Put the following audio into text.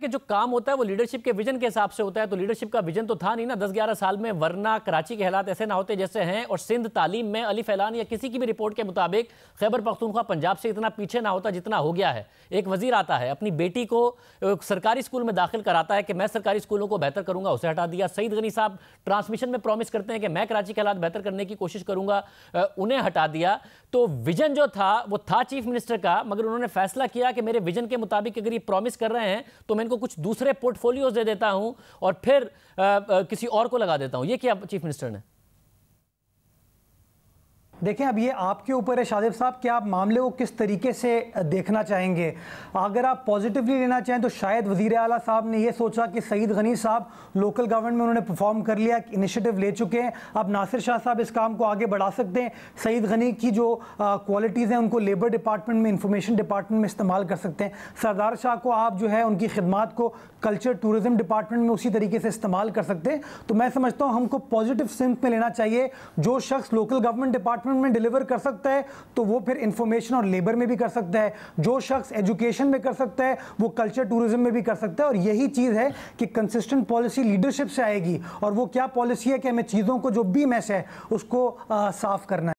कि जो काम होता है वो लीडरशिप के विजन के हिसाब से होता है तो लीडरशिप का विजन तो था नहीं ना दस ग्यारह साल में वरना कराची के हालात ऐसे ना होते जैसे हैं और सिंध तालीम में अली फैलान या किसी की भी रिपोर्ट के मुताबिक खैबर पख्तूनख्वा पंजाब से इतना पीछे ना होता जितना हो गया है एक वजीर आता है अपनी बेटी को सरकारी स्कूल में दाखिल कराता है कि मैं सरकारी स्कूलों को बेहतर करूंगा उसे हटा दिया सईद गनी साहब ट्रांसमिशन में प्रॉमिस करते हैं कि मैं कराची के हालात बेहतर करने की कोशिश करूंगा उन्हें हटा दिया तो विजन जो था वो था चीफ मिनिस्टर का मगर उन्होंने फैसला किया कि मेरे विजन के मुताबिक अगर ये प्रॉमिस कर रहे हैं तो मैं इनको कुछ दूसरे पोर्टफोलियोज दे देता हूं और फिर आ, आ, किसी और को लगा देता हूं ये क्या चीफ मिनिस्टर ने देखें अब ये आपके ऊपर है शादिब साहब कि आप मामले को किस तरीके से देखना चाहेंगे अगर आप पॉजिटिवली लेना चाहें तो शायद वजीर अला साहब ने यह सोचा कि सईद गनी साहब लोकल गवर्नमेंट में उन्होंने परफॉर्म कर लिया इनिशिएटिव ले चुके हैं अब नासिर शाह साहब इस काम को आगे बढ़ा सकते हैं सईद गनी की जो क्वालिटीज़ हैं उनको लेबर डिपार्टमेंट में इंफॉर्मेशन डिपार्टमेंट में इस्तेमाल कर सकते हैं सरदार शाह को आप जो है उनकी खिदमत को कल्चर टूरिज़म डिपार्टमेंट में उसी तरीके से इस्तेमाल कर सकते हैं तो मैं समझता हूँ हमको पॉजिटिव सिम्प में लेना चाहिए जो शख्स लोकल गवर्नमेंट डिपार्टमेंट डिपार्टमेंट में डिलीवर कर सकता है तो वो फिर इंफॉर्मेशन और लेबर में भी कर सकता है जो शख्स एजुकेशन में कर सकता है वो कल्चर टूरिज्म में भी कर सकता है और यही चीज़ है कि कंसिस्टेंट पॉलिसी लीडरशिप से आएगी और वो क्या पॉलिसी है कि हमें चीज़ों को जो भी मैस है उसको साफ करना है